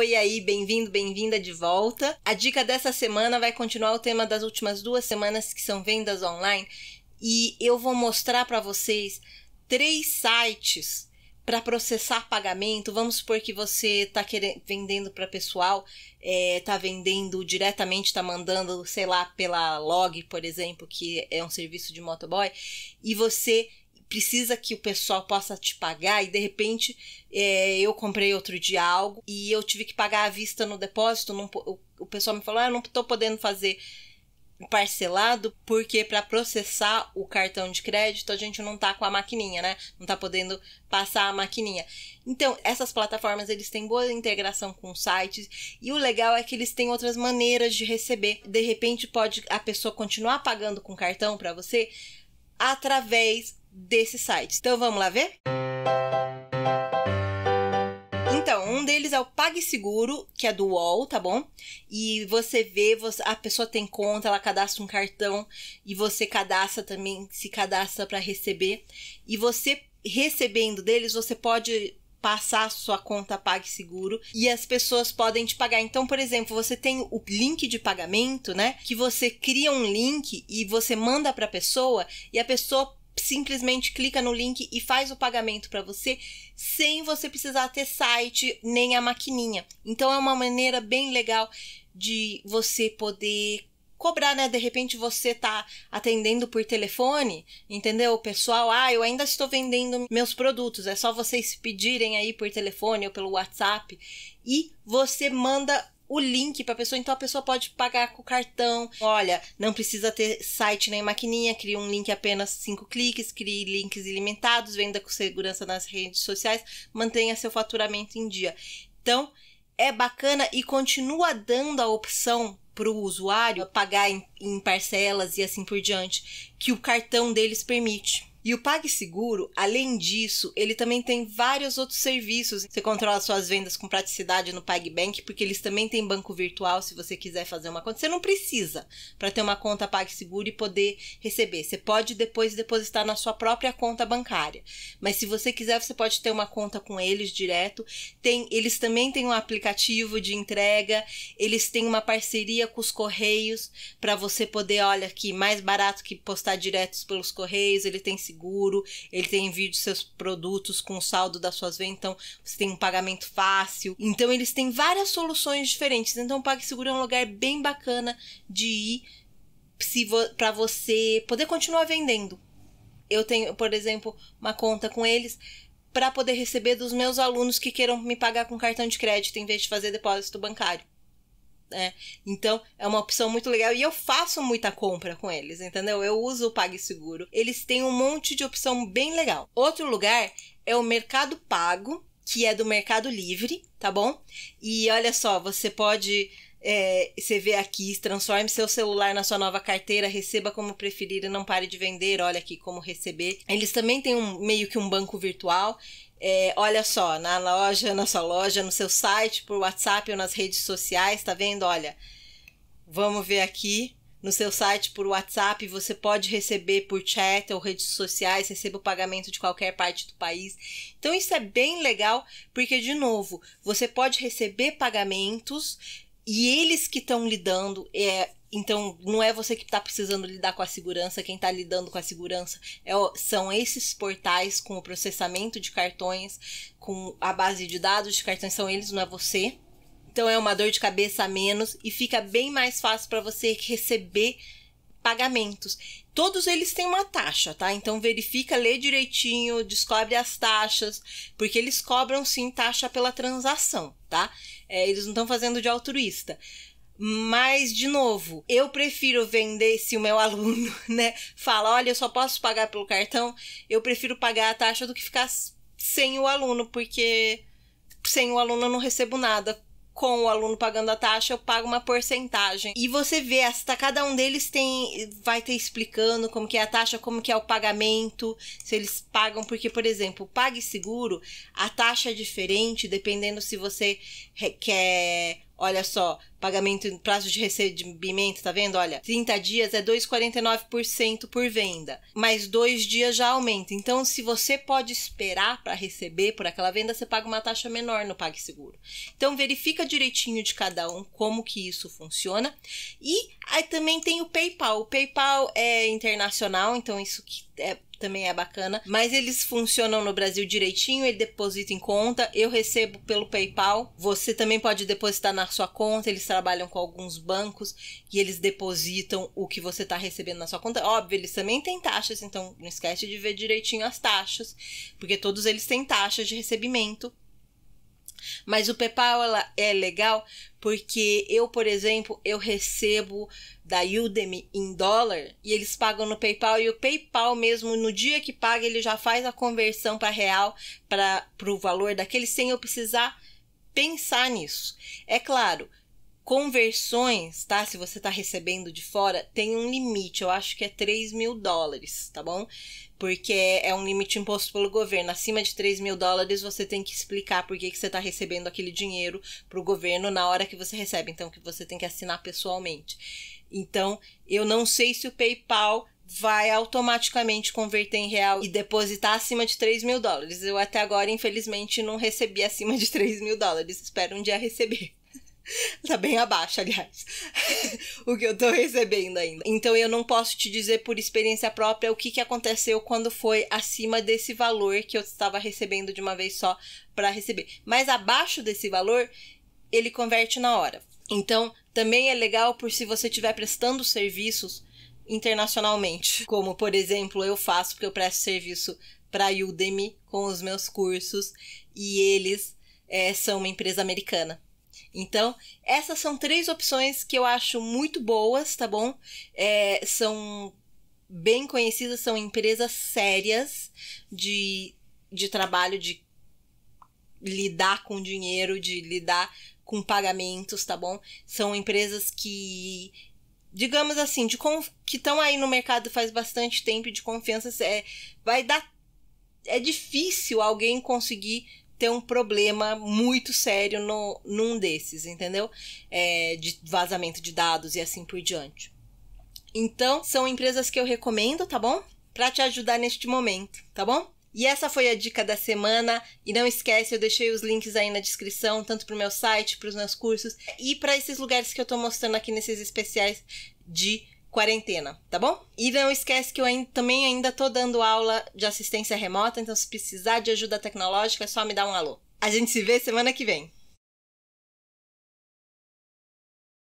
Oi aí, bem-vindo, bem-vinda de volta. A dica dessa semana vai continuar o tema das últimas duas semanas que são vendas online e eu vou mostrar para vocês três sites para processar pagamento, vamos supor que você está vendendo para pessoal, está é, tá vendendo diretamente, está mandando, sei lá, pela Log, por exemplo, que é um serviço de motoboy, e você precisa que o pessoal possa te pagar e de repente é, eu comprei outro dia algo e eu tive que pagar à vista no depósito, não, o, o, pessoal me falou, ah, eu não estou podendo fazer parcelado porque para processar o cartão de crédito a gente não tá com a maquininha, né? Não tá podendo passar a maquininha. Então, essas plataformas eles têm boa integração com sites e o legal é que eles têm outras maneiras de receber. De repente pode a pessoa continuar pagando com cartão para você através desse site. Então vamos lá ver? Então, um deles é o PagSeguro, que é do UOL, tá bom? E você vê, você, a pessoa tem conta, ela cadastra um cartão e você cadastra também, se cadastra para receber. E você recebendo deles, você pode passar sua conta PagSeguro e as pessoas podem te pagar. Então, por exemplo, você tem o link de pagamento, né? Que você cria um link e você manda para a pessoa e a pessoa simplesmente clica no link e faz o pagamento para você sem você precisar ter site nem a maquininha. Então é uma maneira bem legal de você poder cobrar, né? De repente você tá atendendo por telefone, entendeu? O pessoal, ah, eu ainda estou vendendo meus produtos, é só vocês pedirem aí por telefone ou pelo WhatsApp e você manda o link para a pessoa, então a pessoa pode pagar com o cartão. Olha, não precisa ter site nem maquininha, cria um link apenas cinco cliques, crie links ilimitados, venda com segurança nas redes sociais, mantenha seu faturamento em dia. Então, é bacana e continua dando a opção para o usuário pagar em, em parcelas e assim por diante, que o cartão deles permite. E o PagSeguro, além disso, ele também tem vários outros serviços. Você controla suas vendas com praticidade no PagBank, porque eles também têm banco virtual se você quiser fazer uma conta. Você não precisa para ter uma conta PagSeguro e poder receber. Você pode depois depositar na sua própria conta bancária. Mas se você quiser, você pode ter uma conta com eles direto. Tem, eles também têm um aplicativo de entrega, eles têm uma parceria com os correios para você poder, olha aqui, mais barato que postar diretos pelos correios. Ele tem seguro, ele tem vídeo seus produtos com saldo das suas vendas, então você tem um pagamento fácil. Então eles têm várias soluções diferentes. Então o PagSeguro é um lugar bem bacana de ir vo para você poder continuar vendendo. Eu tenho, por exemplo, uma conta com eles para poder receber dos meus alunos que queiram me pagar com cartão de crédito em vez de fazer depósito bancário. É, então é uma opção muito legal e eu faço muita compra com eles, entendeu? Eu uso o PagSeguro. Eles têm um monte de opção bem legal. Outro lugar é o Mercado Pago, que é do Mercado Livre, tá bom? E olha só, você pode é, você vê aqui, transforme seu celular na sua nova carteira, receba como preferir e não pare de vender, olha aqui como receber. Eles também têm um, meio que um banco virtual é, olha só, na loja, na sua loja, no seu site, por WhatsApp ou nas redes sociais, tá vendo? Olha, vamos ver aqui. No seu site por WhatsApp, você pode receber por chat ou redes sociais, receba o pagamento de qualquer parte do país. Então, isso é bem legal, porque, de novo, você pode receber pagamentos e eles que estão lidando, é, então, não é você que está precisando lidar com a segurança, quem está lidando com a segurança é, são esses portais com o processamento de cartões, com a base de dados de cartões, são eles, não é você. Então, é uma dor de cabeça a menos e fica bem mais fácil para você receber pagamentos. Todos eles têm uma taxa, tá? Então verifica, lê direitinho, descobre as taxas, porque eles cobram sim taxa pela transação, tá? É, eles não estão fazendo de altruísta. Mas, de novo, eu prefiro vender se o meu aluno, né, fala: olha, eu só posso pagar pelo cartão, eu prefiro pagar a taxa do que ficar sem o aluno, porque sem o aluno eu não recebo nada. Com o aluno pagando a taxa, eu pago uma porcentagem. E você vê, tá, cada um deles tem vai ter explicando como que é a taxa, como que é o pagamento, se eles pagam, porque, por exemplo, pague seguro, a taxa é diferente, dependendo se você quer, olha só, Pagamento em prazo de recebimento, tá vendo? Olha, 30 dias é 2,49% por venda, mas dois dias já aumenta. Então, se você pode esperar para receber por aquela venda, você paga uma taxa menor no PagSeguro. Então, verifica direitinho de cada um como que isso funciona. E aí também tem o PayPal. O PayPal é internacional, então isso que é também é bacana. Mas eles funcionam no Brasil direitinho, ele deposita em conta, eu recebo pelo PayPal. Você também pode depositar na sua conta, eles trabalham com alguns bancos e eles depositam o que você está recebendo na sua conta. Óbvio, eles também têm taxas, então não esquece de ver direitinho as taxas, porque todos eles têm taxas de recebimento. Mas o PayPal ela é legal porque eu, por exemplo, eu recebo da Udemy em dólar e eles pagam no PayPal e o PayPal mesmo no dia que paga ele já faz a conversão para real para o valor daquele sem eu precisar pensar nisso. É claro, conversões, tá? Se você tá recebendo de fora, tem um limite, eu acho que é 3 mil dólares, tá bom? Porque é um limite imposto pelo governo. Acima de 3 mil dólares, você tem que explicar por que, que você tá recebendo aquele dinheiro pro governo na hora que você recebe. Então, que você tem que assinar pessoalmente. Então, eu não sei se o PayPal vai automaticamente converter em real e depositar acima de 3 mil dólares. Eu até agora, infelizmente, não recebi acima de 3 mil dólares. Espero um dia receber. Tá bem abaixo, aliás, o que eu tô recebendo ainda. Então eu não posso te dizer por experiência própria o que, que aconteceu quando foi acima desse valor que eu estava recebendo de uma vez só para receber. Mas abaixo desse valor, ele converte na hora. Então também é legal por se você estiver prestando serviços internacionalmente, como por exemplo eu faço, porque eu presto serviço para Udemy com os meus cursos e eles é, são uma empresa americana. Então, essas são três opções que eu acho muito boas, tá bom? É, são bem conhecidas, são empresas sérias de, de trabalho, de lidar com dinheiro, de lidar com pagamentos, tá bom? São empresas que, digamos assim, de que estão aí no mercado faz bastante tempo de confiança, é, vai dar. É difícil alguém conseguir ter um problema muito sério no, num desses, entendeu? É, de vazamento de dados e assim por diante. Então, são empresas que eu recomendo, tá bom? Para te ajudar neste momento, tá bom? E essa foi a dica da semana. E não esquece, eu deixei os links aí na descrição, tanto para o meu site, para os meus cursos e para esses lugares que eu estou mostrando aqui nesses especiais de quarentena, tá bom? E não esquece que eu ainda, também ainda tô dando aula de assistência remota, então se precisar de ajuda tecnológica é só me dar um alô. A gente se vê semana que vem.